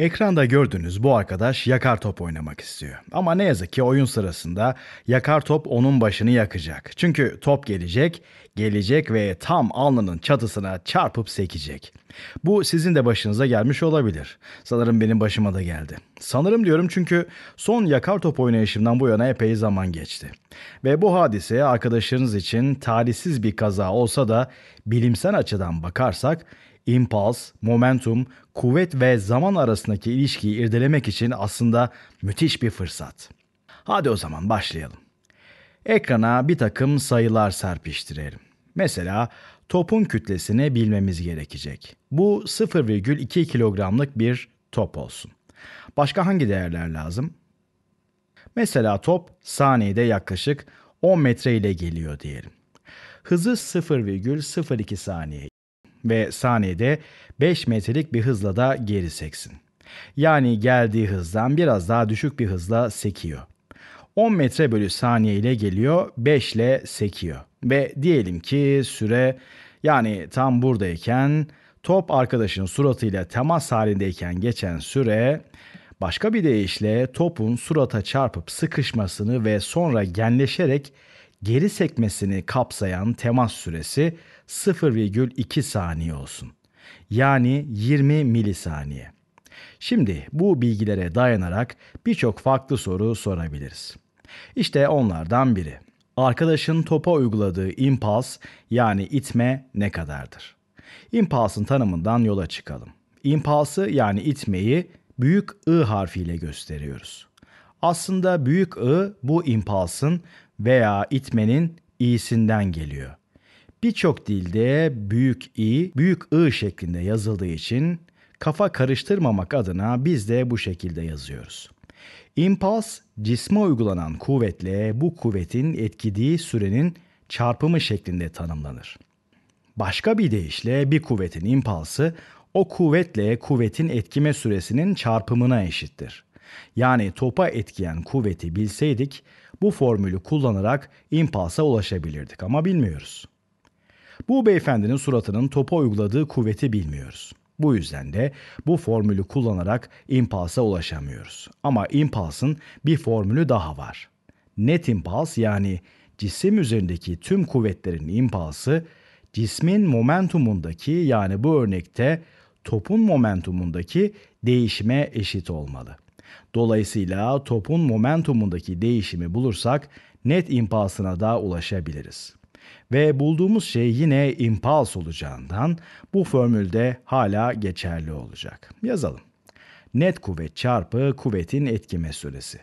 Ekranda gördüğünüz bu arkadaş yakar top oynamak istiyor. Ama ne yazık ki oyun sırasında yakar top onun başını yakacak. Çünkü top gelecek, gelecek ve tam alnının çatısına çarpıp sekecek. Bu sizin de başınıza gelmiş olabilir. Sanırım benim başıma da geldi. Sanırım diyorum çünkü son yakar top oynayışımdan bu yana epey zaman geçti. Ve bu hadiseye arkadaşlarınız için talihsiz bir kaza olsa da bilimsel açıdan bakarsak impuls, momentum, kuvvet ve zaman arasındaki ilişkiyi irdelemek için aslında müthiş bir fırsat. Hadi o zaman başlayalım. Ekrana bir takım sayılar serpiştirelim. Mesela topun kütlesini bilmemiz gerekecek. Bu 0,2 kilogramlık bir top olsun. Başka hangi değerler lazım? Mesela top saniyede yaklaşık 10 metre ile geliyor diyelim. Hızı 0,02 saniye ve saniyede 5 metrelik bir hızla da geri seksin. Yani geldiği hızdan biraz daha düşük bir hızla sekiyor. 10 metre bölü saniye ile geliyor, 5 ile sekiyor. Ve diyelim ki süre yani tam buradayken top arkadaşın suratıyla temas halindeyken geçen süre başka bir deyişle topun surata çarpıp sıkışmasını ve sonra genleşerek geri sekmesini kapsayan temas süresi 0,2 saniye olsun. Yani 20 milisaniye. Şimdi bu bilgilere dayanarak birçok farklı soru sorabiliriz. İşte onlardan biri. Arkadaşın topa uyguladığı impas yani itme ne kadardır? İmpasın tanımından yola çıkalım. İmpası yani itmeyi büyük I harfiyle gösteriyoruz. Aslında büyük I bu impulsın veya itmenin i'sinden geliyor. Birçok dilde büyük i, büyük ı şeklinde yazıldığı için kafa karıştırmamak adına biz de bu şekilde yazıyoruz. İmpuls, cisme uygulanan kuvvetle bu kuvvetin etkidiği sürenin çarpımı şeklinde tanımlanır. Başka bir deyişle bir kuvvetin impalsı o kuvvetle kuvvetin etkime süresinin çarpımına eşittir. Yani topa etkiyen kuvveti bilseydik bu formülü kullanarak impulsa ulaşabilirdik ama bilmiyoruz. Bu beyefendinin suratının topa uyguladığı kuvveti bilmiyoruz. Bu yüzden de bu formülü kullanarak impulsa ulaşamıyoruz. Ama impulsın bir formülü daha var. Net impuls yani cisim üzerindeki tüm kuvvetlerin impulsı cismin momentumundaki yani bu örnekte topun momentumundaki değişime eşit olmalı. Dolayısıyla topun momentumundaki değişimi bulursak net impalsına da ulaşabiliriz. Ve bulduğumuz şey yine impuls olacağından bu formülde hala geçerli olacak. Yazalım. Net kuvvet çarpı kuvvetin etki süresi.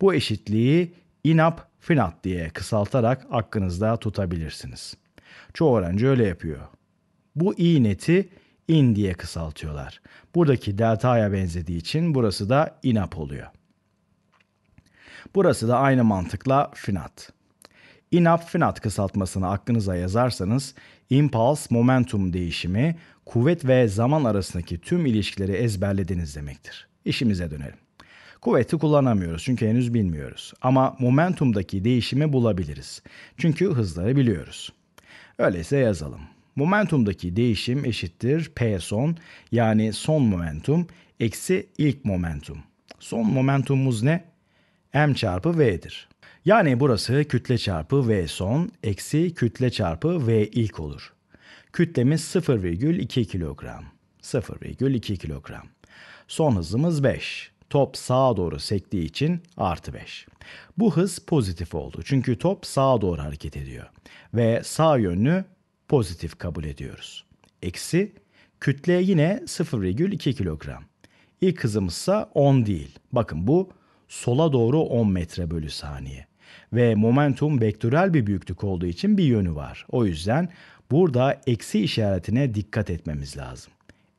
Bu eşitliği inap finat diye kısaltarak aklınızda tutabilirsiniz. Çoğu öğrenci öyle yapıyor. Bu i neti in diye kısaltıyorlar. Buradaki delta'ya benzediği için burası da inap oluyor. Burası da aynı mantıkla finat. Inap finat kısaltmasını aklınıza yazarsanız impulse momentum değişimi kuvvet ve zaman arasındaki tüm ilişkileri ezberlediniz demektir. İşimize dönelim. Kuvveti kullanamıyoruz çünkü henüz bilmiyoruz. Ama momentumdaki değişimi bulabiliriz. Çünkü hızları biliyoruz. Öyleyse yazalım. Momentumdaki değişim eşittir P son yani son momentum eksi ilk momentum. Son momentumumuz ne? M çarpı V'dir. Yani burası kütle çarpı V son eksi kütle çarpı V ilk olur. Kütlemiz 0,2 kilogram. 0,2 kilogram. Son hızımız 5. Top sağa doğru sektiği için artı 5. Bu hız pozitif oldu çünkü top sağa doğru hareket ediyor. Ve sağ yönlü pozitif kabul ediyoruz. Eksi kütle yine 0,2 kilogram. İlk hızımızsa 10 değil. Bakın bu sola doğru 10 metre bölü saniye. Ve momentum vektörel bir büyüklük olduğu için bir yönü var. O yüzden burada eksi işaretine dikkat etmemiz lazım.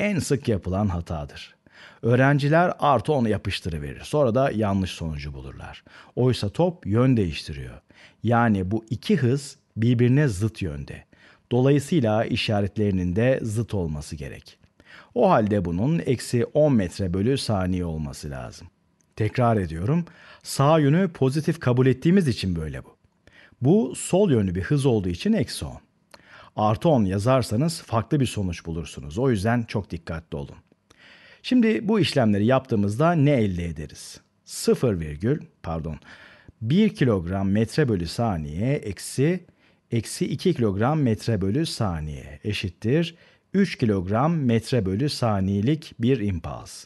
En sık yapılan hatadır. Öğrenciler artı 10 yapıştırıverir. Sonra da yanlış sonucu bulurlar. Oysa top yön değiştiriyor. Yani bu iki hız birbirine zıt yönde. Dolayısıyla işaretlerinin de zıt olması gerek. O halde bunun eksi 10 metre bölü saniye olması lazım. Tekrar ediyorum. Sağ yönü pozitif kabul ettiğimiz için böyle bu. Bu sol yönlü bir hız olduğu için eksi 10. Artı 10 yazarsanız farklı bir sonuç bulursunuz. O yüzden çok dikkatli olun. Şimdi bu işlemleri yaptığımızda ne elde ederiz? 0, virgül, pardon 1 kilogram metre bölü saniye eksi eksi 2 kilogram metre bölü saniye eşittir 3 kilogram metre bölü saniyelik bir impuls.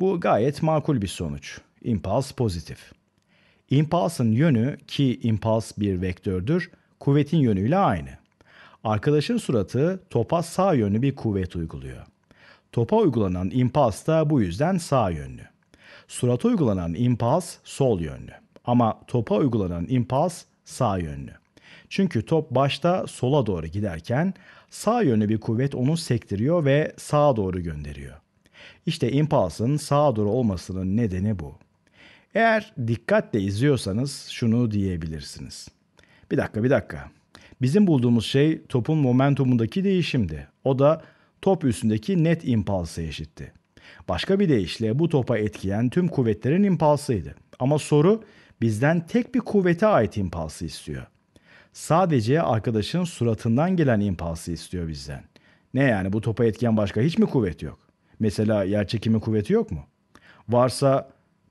Bu gayet makul bir sonuç. İmpuls pozitif. İmpulsın yönü ki impuls bir vektördür, kuvvetin yönüyle aynı. Arkadaşın suratı topa sağ yönlü bir kuvvet uyguluyor. Topa uygulanan impuls da bu yüzden sağ yönlü. Surata uygulanan impuls sol yönlü ama topa uygulanan impuls sağ yönlü. Çünkü top başta sola doğru giderken sağ yönlü bir kuvvet onu sektiriyor ve sağa doğru gönderiyor. İşte impulsın sağa doğru olmasının nedeni bu. Eğer dikkatle izliyorsanız şunu diyebilirsiniz. Bir dakika bir dakika. Bizim bulduğumuz şey topun momentumundaki değişimdi. O da top üstündeki net impulsa eşitti. Başka bir deyişle bu topa etkileyen tüm kuvvetlerin impulsıydı. Ama soru bizden tek bir kuvvete ait impulsu istiyor. Sadece arkadaşın suratından gelen impulsu istiyor bizden. Ne yani bu topa etken başka hiç mi kuvvet yok? Mesela yer çekimi kuvveti yok mu? Varsa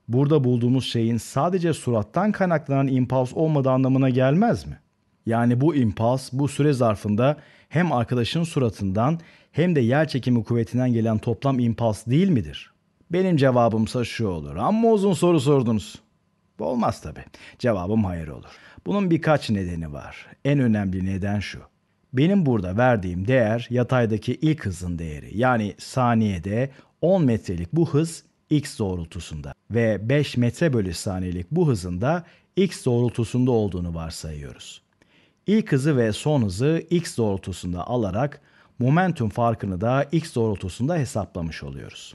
burada bulduğumuz şeyin sadece surattan kaynaklanan impuls olmadığı anlamına gelmez mi? Yani bu impuls bu süre zarfında hem arkadaşın suratından hem de yer çekimi kuvvetinden gelen toplam impuls değil midir? Benim cevabımsa şu olur. Amma uzun soru sordunuz. Olmaz tabi. Cevabım hayır olur. Bunun birkaç nedeni var. En önemli neden şu. Benim burada verdiğim değer yataydaki ilk hızın değeri. Yani saniyede 10 metrelik bu hız x doğrultusunda ve 5 metre bölü saniyelik bu hızında x doğrultusunda olduğunu varsayıyoruz. İlk hızı ve son hızı x doğrultusunda alarak momentum farkını da x doğrultusunda hesaplamış oluyoruz.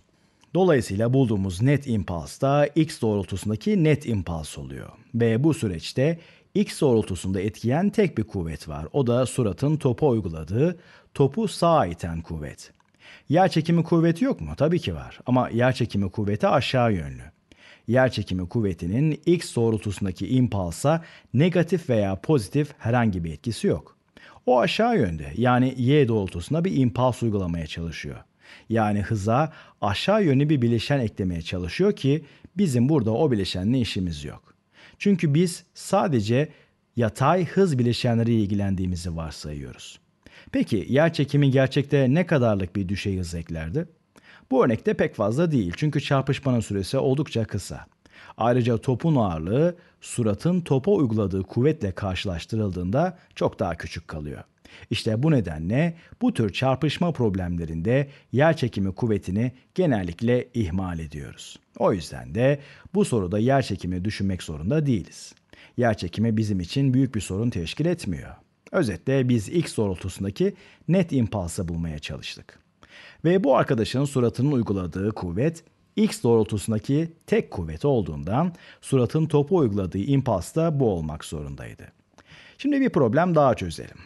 Dolayısıyla bulduğumuz net impuls da x doğrultusundaki net impuls oluyor ve bu süreçte X doğrultusunda etkileyen tek bir kuvvet var. O da suratın topa uyguladığı, topu sağa iten kuvvet. Yer çekimi kuvveti yok mu? Tabii ki var. Ama yer çekimi kuvveti aşağı yönlü. Yer çekimi kuvvetinin X doğrultusundaki impalsa negatif veya pozitif herhangi bir etkisi yok. O aşağı yönde yani Y doğrultusuna bir impuls uygulamaya çalışıyor. Yani hıza aşağı yönlü bir bileşen eklemeye çalışıyor ki bizim burada o bileşenle işimiz yok. Çünkü biz sadece yatay hız bileşenleriyle ilgilendiğimizi varsayıyoruz. Peki yer çekimi gerçekte ne kadarlık bir düşey hız eklerdi? Bu örnekte pek fazla değil çünkü çarpışmanın süresi oldukça kısa. Ayrıca topun ağırlığı suratın topa uyguladığı kuvvetle karşılaştırıldığında çok daha küçük kalıyor. İşte bu nedenle bu tür çarpışma problemlerinde yer çekimi kuvvetini genellikle ihmal ediyoruz. O yüzden de bu soruda yer çekimi düşünmek zorunda değiliz. Yer çekimi bizim için büyük bir sorun teşkil etmiyor. Özetle biz X doğrultusundaki net impulsa bulmaya çalıştık. Ve bu arkadaşın suratının uyguladığı kuvvet X doğrultusundaki tek kuvvet olduğundan suratın topu uyguladığı impas da bu olmak zorundaydı. Şimdi bir problem daha çözelim.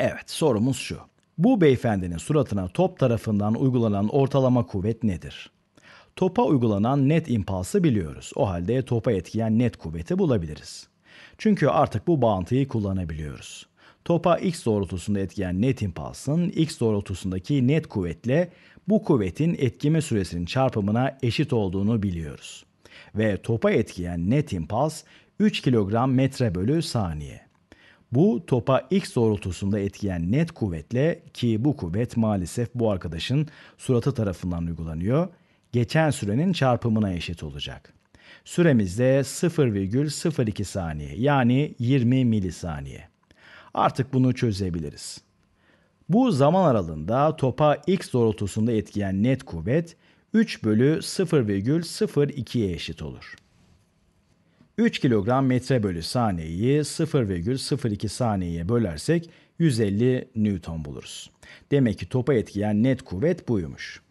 Evet sorumuz şu. Bu beyefendinin suratına top tarafından uygulanan ortalama kuvvet nedir? Topa uygulanan net impulsı biliyoruz. O halde topa etkileyen net kuvveti bulabiliriz. Çünkü artık bu bağıntıyı kullanabiliyoruz. Topa x doğrultusunda etkileyen net impulsın x doğrultusundaki net kuvvetle bu kuvvetin etkime süresinin çarpımına eşit olduğunu biliyoruz. Ve topa etkileyen net impuls 3 kilogram metre bölü saniye. Bu topa X doğrultusunda etkiyen net kuvvetle ki bu kuvvet maalesef bu arkadaşın suratı tarafından uygulanıyor. Geçen sürenin çarpımına eşit olacak. Süremiz de 0,02 saniye yani 20 milisaniye. Artık bunu çözebiliriz. Bu zaman aralığında topa x doğrultusunda etkiyen net kuvvet 3 bölü 0,02'ye eşit olur. 3 kilogram metre bölü saniyeyi 0,02 saniyeye bölersek 150 Newton buluruz. Demek ki topa etkileyen net kuvvet buymuş.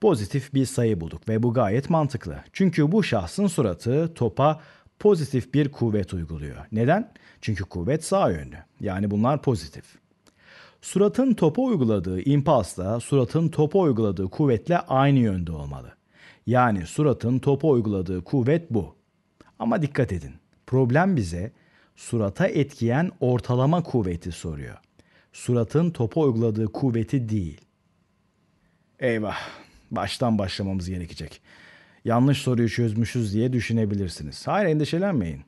Pozitif bir sayı bulduk ve bu gayet mantıklı. Çünkü bu şahsın suratı topa pozitif bir kuvvet uyguluyor. Neden? Çünkü kuvvet sağ yönlü. Yani bunlar pozitif. Suratın topa uyguladığı impas da suratın topa uyguladığı kuvvetle aynı yönde olmalı. Yani suratın topa uyguladığı kuvvet bu. Ama dikkat edin. Problem bize surata etkiyen ortalama kuvveti soruyor. Suratın topa uyguladığı kuvveti değil. Eyvah. Baştan başlamamız gerekecek. Yanlış soruyu çözmüşüz diye düşünebilirsiniz. Hayır endişelenmeyin.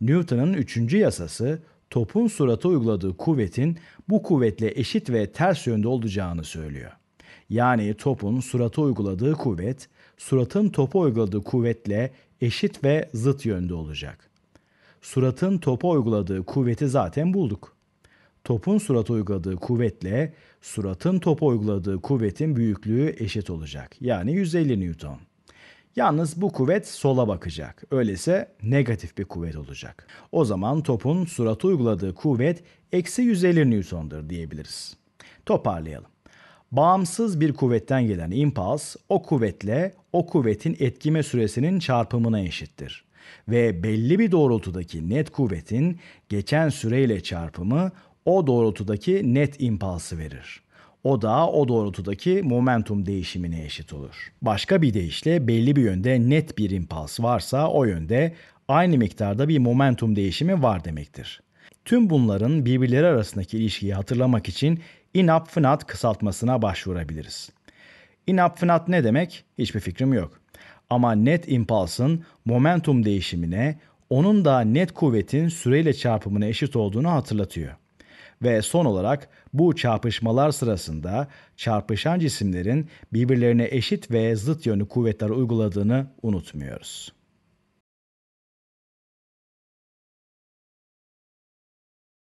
Newton'un üçüncü yasası topun surata uyguladığı kuvvetin bu kuvvetle eşit ve ters yönde olacağını söylüyor. Yani topun surata uyguladığı kuvvet suratın topa uyguladığı kuvvetle eşit ve zıt yönde olacak. Suratın topa uyguladığı kuvveti zaten bulduk. Topun surata uyguladığı kuvvetle suratın topa uyguladığı kuvvetin büyüklüğü eşit olacak. Yani 150 Newton. Yalnız bu kuvvet sola bakacak. Öyleyse negatif bir kuvvet olacak. O zaman topun surata uyguladığı kuvvet eksi 150 newton'dur diyebiliriz. Toparlayalım. Bağımsız bir kuvvetten gelen impuls o kuvvetle o kuvvetin etkime süresinin çarpımına eşittir ve belli bir doğrultudaki net kuvvetin geçen süreyle çarpımı o doğrultudaki net impulsu verir. O da o doğrultudaki momentum değişimine eşit olur. Başka bir deyişle belli bir yönde net bir impuls varsa o yönde aynı miktarda bir momentum değişimi var demektir. Tüm bunların birbirleri arasındaki ilişkiyi hatırlamak için inap kısaltmasına başvurabiliriz. inap ne demek? Hiçbir fikrim yok. Ama net impulsın momentum değişimine, onun da net kuvvetin süreyle çarpımına eşit olduğunu hatırlatıyor. Ve son olarak bu çarpışmalar sırasında çarpışan cisimlerin birbirlerine eşit ve zıt yönü kuvvetler uyguladığını unutmuyoruz.